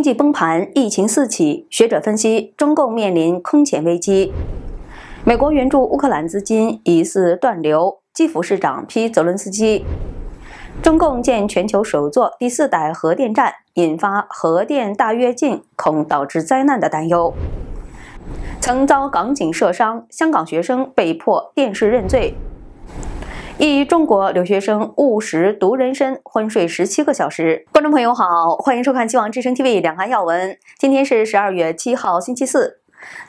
经济崩盘，疫情四起，学者分析中共面临空前危机。美国援助乌克兰资金疑似断流，基辅市长批泽伦斯基。中共建全球首座第四代核电站，引发核电大跃进恐导致灾难的担忧。曾遭港警射伤，香港学生被迫电视认罪。一中国留学生误食毒人参昏睡十七个小时。观众朋友好，欢迎收看《希望之声 TV》两岸要闻。今天是十二月七号，星期四。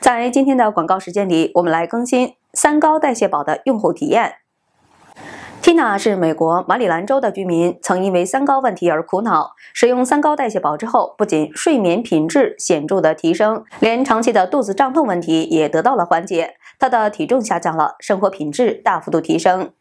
在今天的广告时间里，我们来更新三高代谢宝的用户体验。Tina 是美国马里兰州的居民，曾因为三高问题而苦恼。使用三高代谢宝之后，不仅睡眠品质显著的提升，连长期的肚子胀痛问题也得到了缓解。她的体重下降了，生活品质大幅度提升。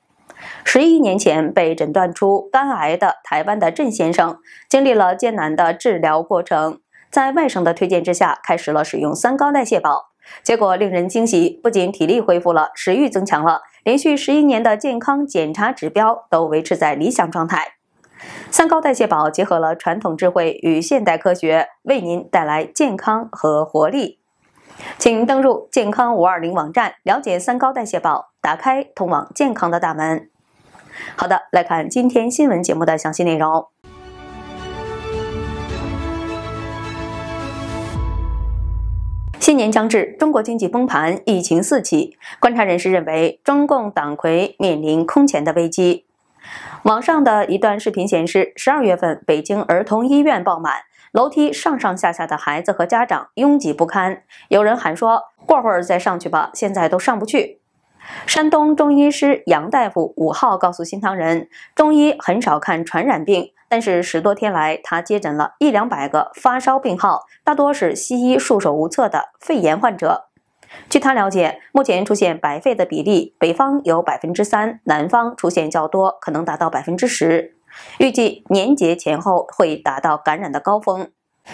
十一年前被诊断出肝癌的台湾的郑先生，经历了艰难的治疗过程，在外省的推荐之下，开始了使用三高代谢宝。结果令人惊喜，不仅体力恢复了，食欲增强了，连续十一年的健康检查指标都维持在理想状态。三高代谢宝结合了传统智慧与现代科学，为您带来健康和活力。请登录健康五二零网站，了解三高代谢报，打开通往健康的大门。好的，来看今天新闻节目的详细内容。新年将至，中国经济崩盘，疫情四起，观察人士认为中共党魁面临空前的危机。网上的一段视频显示，十二月份北京儿童医院爆满。楼梯上上下下的孩子和家长拥挤不堪，有人喊说：“过会儿再上去吧，现在都上不去。”山东中医师杨大夫五号告诉新唐人，中医很少看传染病，但是十多天来，他接诊了一两百个发烧病号，大多是西医束手无策的肺炎患者。据他了解，目前出现白肺的比例，北方有百分之三，南方出现较多，可能达到百分之十。预计年节前后会达到感染的高峰。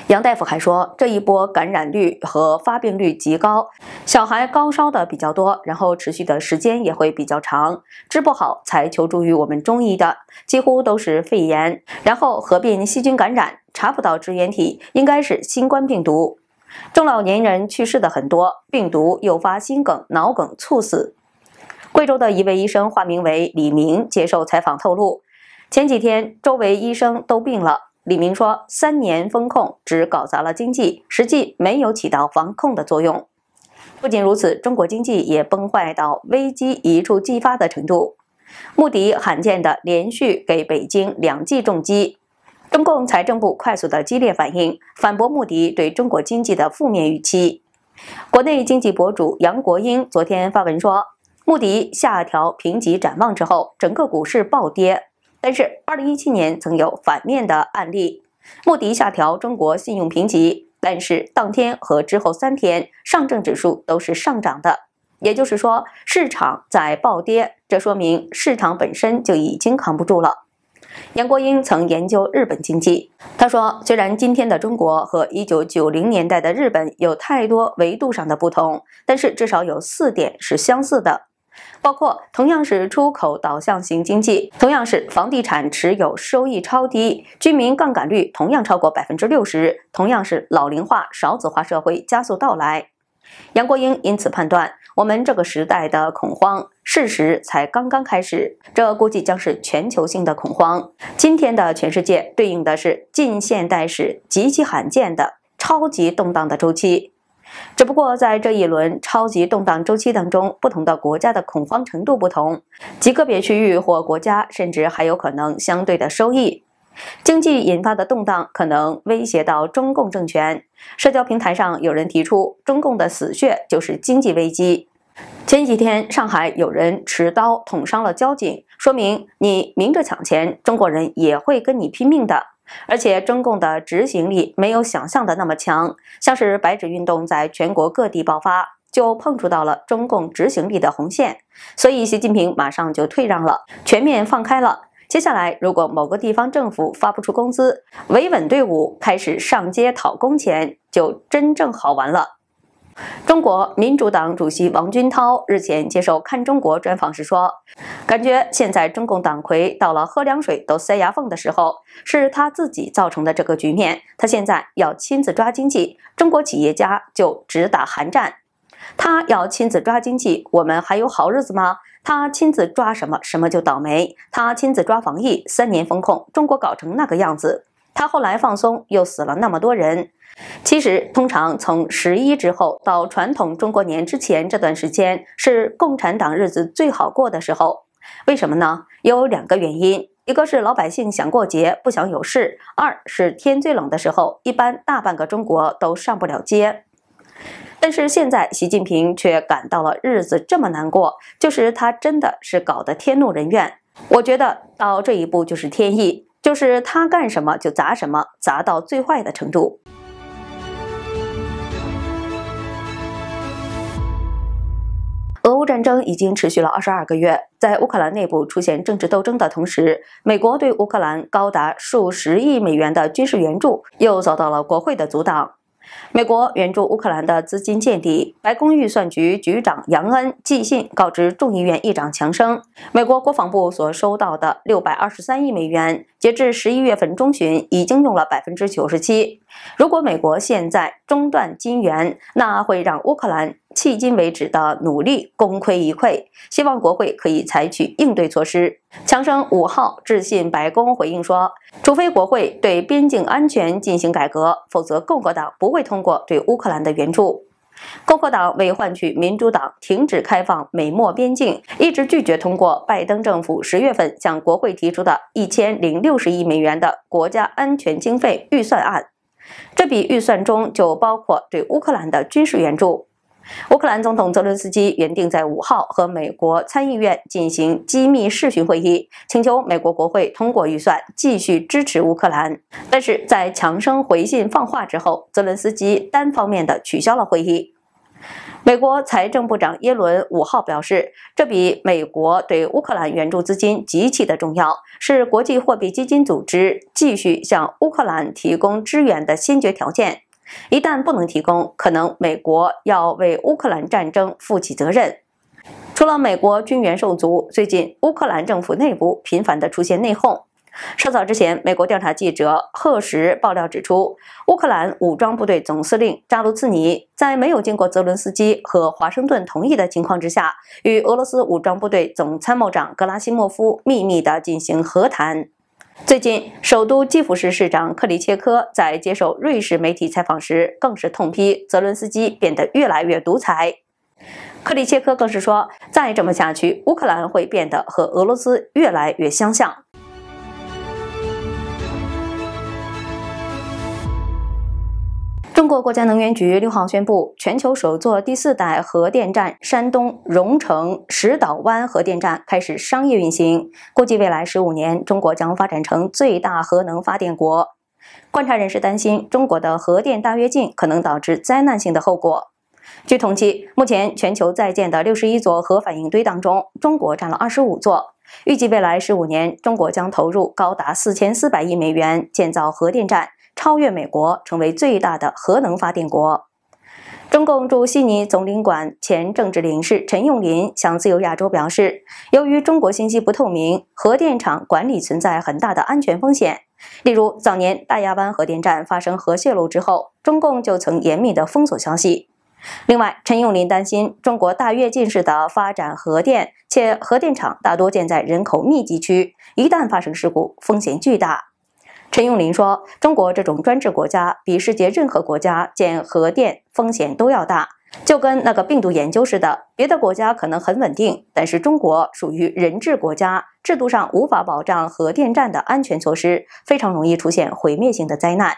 杨大夫还说，这一波感染率和发病率极高，小孩高烧的比较多，然后持续的时间也会比较长，治不好才求助于我们中医的，几乎都是肺炎，然后合并细菌感染，查不到支原体，应该是新冠病毒。中老年人去世的很多，病毒诱发心梗、脑梗、猝死。贵州的一位医生，化名为李明，接受采访透露。前几天，周围医生都病了。李明说：“三年封控只搞砸了经济，实际没有起到防控的作用。”不仅如此，中国经济也崩坏到危机一触即发的程度。穆迪罕见的连续给北京两记重击，中共财政部快速的激烈反应，反驳穆迪对中国经济的负面预期。国内经济博主杨国英昨天发文说：“穆迪下调评级展望之后，整个股市暴跌。”但是，二零一七年曾有反面的案例，穆迪下调中国信用评级，但是当天和之后三天，上证指数都是上涨的。也就是说，市场在暴跌，这说明市场本身就已经扛不住了。严国英曾研究日本经济，他说，虽然今天的中国和一九九零年代的日本有太多维度上的不同，但是至少有四点是相似的。包括同样是出口导向型经济，同样是房地产持有收益超低，居民杠杆率同样超过百分之六十，同样是老龄化、少子化社会加速到来。杨国英因此判断，我们这个时代的恐慌，事实才刚刚开始，这估计将是全球性的恐慌。今天的全世界对应的是近现代史极其罕见的超级动荡的周期。只不过在这一轮超级动荡周期当中，不同的国家的恐慌程度不同，极个别区域或国家甚至还有可能相对的收益。经济引发的动荡可能威胁到中共政权。社交平台上有人提出，中共的死穴就是经济危机。前几天上海有人持刀捅伤了交警，说明你明着抢钱，中国人也会跟你拼命的。而且中共的执行力没有想象的那么强，像是白纸运动在全国各地爆发，就碰触到了中共执行力的红线，所以习近平马上就退让了，全面放开了。接下来，如果某个地方政府发不出工资，维稳队伍开始上街讨工钱，就真正好玩了。中国民主党主席王军涛日前接受《看中国》专访时说：“感觉现在中共党魁到了喝凉水都塞牙缝的时候，是他自己造成的这个局面。他现在要亲自抓经济，中国企业家就只打寒战。他要亲自抓经济，我们还有好日子吗？他亲自抓什么，什么就倒霉。他亲自抓防疫，三年封控，中国搞成那个样子。”他后来放松，又死了那么多人。其实，通常从十一之后到传统中国年之前这段时间，是共产党日子最好过的时候。为什么呢？有两个原因：一个是老百姓想过节不想有事；二是天最冷的时候，一般大半个中国都上不了街。但是现在，习近平却感到了日子这么难过，就是他真的是搞得天怒人怨。我觉得到这一步就是天意。就是他干什么就砸什么，砸到最坏的程度。俄乌战争已经持续了二十二个月，在乌克兰内部出现政治斗争的同时，美国对乌克兰高达数十亿美元的军事援助又遭到了国会的阻挡。美国援助乌克兰的资金见底，白宫预算局局长杨恩寄信告知众议院议长强生，美国国防部所收到的六百二十三亿美元，截至十一月份中旬已经用了百分之九十七。如果美国现在中断金援，那会让乌克兰。迄今为止的努力功亏一篑。希望国会可以采取应对措施。强生五号致信白宫回应说：“除非国会对边境安全进行改革，否则共和党不会通过对乌克兰的援助。”共和党为换取民主党停止开放美墨边境，一直拒绝通过拜登政府十月份向国会提出的1060亿美元的国家安全经费预算案。这笔预算中就包括对乌克兰的军事援助。乌克兰总统泽伦斯基原定在五号和美国参议院进行机密视讯会议，请求美国国会通过预算继续支持乌克兰。但是在强生回信放话之后，泽伦斯基单方面的取消了会议。美国财政部长耶伦五号表示，这比美国对乌克兰援助资金极其的重要，是国际货币基金组织继续向乌克兰提供支援的先决条件。一旦不能提供，可能美国要为乌克兰战争负起责任。除了美国军援受阻，最近乌克兰政府内部频繁的出现内讧。稍早之前，美国调查记者赫什爆料指出，乌克兰武装部队总司令扎卢茨尼在没有经过泽伦斯基和华盛顿同意的情况之下，与俄罗斯武装部队总参谋长格拉西莫夫秘密的进行和谈。最近，首都基辅市市长克里切科在接受瑞士媒体采访时，更是痛批泽伦斯基变得越来越独裁。克里切科更是说：“再这么下去，乌克兰会变得和俄罗斯越来越相像。”中国国家能源局六号宣布，全球首座第四代核电站——山东荣成石岛湾核电站开始商业运行。估计未来十五年，中国将发展成最大核能发电国。观察人士担心，中国的核电大跃进可能导致灾难性的后果。据统计，目前全球在建的六十一座核反应堆当中，中国占了二十五座。预计未来十五年，中国将投入高达四千四百亿美元建造核电站。超越美国，成为最大的核能发电国。中共驻悉尼总领馆前政治领事陈永林向《自由亚洲》表示，由于中国信息不透明，核电厂管理存在很大的安全风险。例如，早年大亚湾核电站发生核泄漏之后，中共就曾严密的封锁消息。另外，陈永林担心中国大跃进式的发展核电，且核电厂大多建在人口密集区，一旦发生事故，风险巨大。陈永林说：“中国这种专制国家比世界任何国家建核电风险都要大，就跟那个病毒研究似的。别的国家可能很稳定，但是中国属于人治国家，制度上无法保障核电站的安全措施，非常容易出现毁灭性的灾难。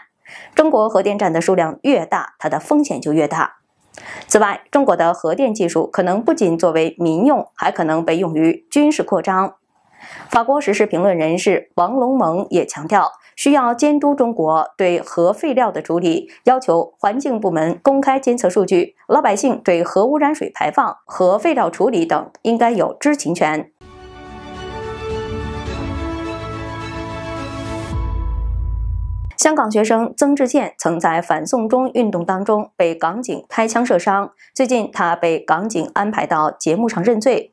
中国核电站的数量越大，它的风险就越大。此外，中国的核电技术可能不仅作为民用，还可能被用于军事扩张。”法国时事评论人士王龙蒙也强调，需要监督中国对核废料的处理，要求环境部门公开监测数据，老百姓对核污染水排放核废料处理等应该有知情权。香港学生曾志健曾在反送中运动当中被港警开枪射伤，最近他被港警安排到节目上认罪。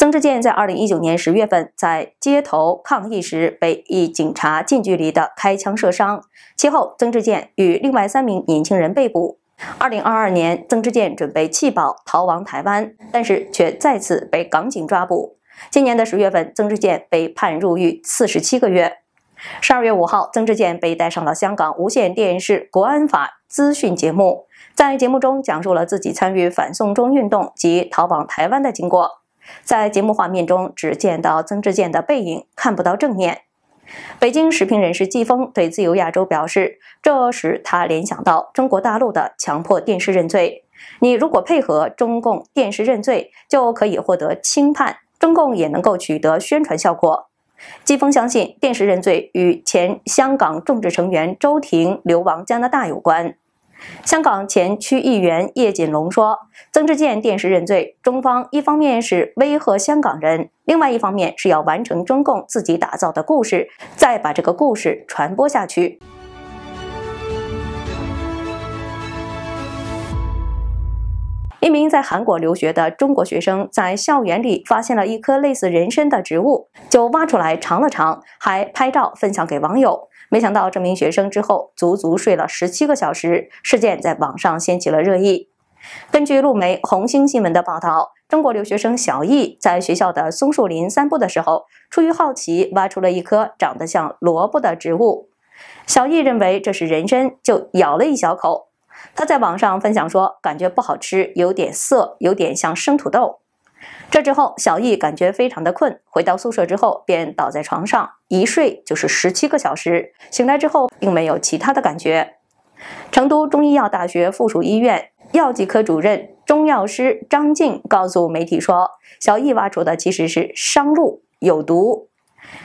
曾志健在二零一九年十月份在街头抗议时被一警察近距离的开枪射伤，其后曾志健与另外三名年轻人被捕。二零二二年，曾志健准备弃保逃亡台湾，但是却再次被港警抓捕。今年的十月份，曾志健被判入狱四十七个月。十二月五号，曾志健被带上了香港无线电视国安法资讯节目，在节目中讲述了自己参与反送中运动及逃往台湾的经过。在节目画面中，只见到曾志健的背影，看不到正面。北京时评人士季风对《自由亚洲》表示，这使他联想到中国大陆的强迫电视认罪。你如果配合中共电视认罪，就可以获得轻判，中共也能够取得宣传效果。季风相信，电视认罪与前香港众志成员周庭流亡加拿大有关。香港前区议员叶锦龙说：“曾志健电视认罪，中方一方面是威吓香港人，另外一方面是要完成中共自己打造的故事，再把这个故事传播下去。”一名在韩国留学的中国学生在校园里发现了一棵类似人参的植物，就挖出来尝了尝，还拍照分享给网友。没想到这名学生之后足足睡了十七个小时。事件在网上掀起了热议。根据路媒红星新闻的报道，中国留学生小易在学校的松树林散步的时候，出于好奇挖出了一棵长得像萝卜的植物。小易认为这是人参，就咬了一小口。他在网上分享说，感觉不好吃，有点涩，有点像生土豆。这之后，小易感觉非常的困，回到宿舍之后便倒在床上，一睡就是十七个小时。醒来之后，并没有其他的感觉。成都中医药大学附属医院药剂科主任中药师张静告诉媒体说，小易挖出的其实是商陆，有毒。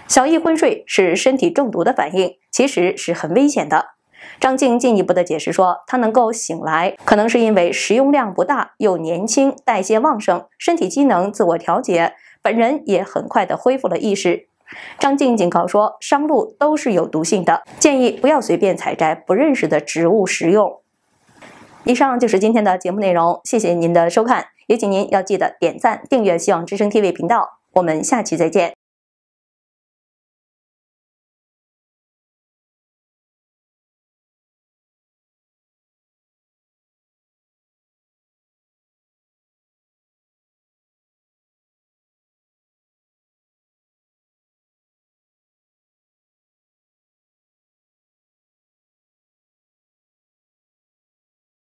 小易昏睡是身体中毒的反应，其实是很危险的。张静进一步的解释说，他能够醒来，可能是因为食用量不大，又年轻，代谢旺盛，身体机能自我调节，本人也很快的恢复了意识。张静警告说，商陆都是有毒性的，建议不要随便采摘不认识的植物食用。以上就是今天的节目内容，谢谢您的收看，也请您要记得点赞、订阅希望之声 TV 频道，我们下期再见。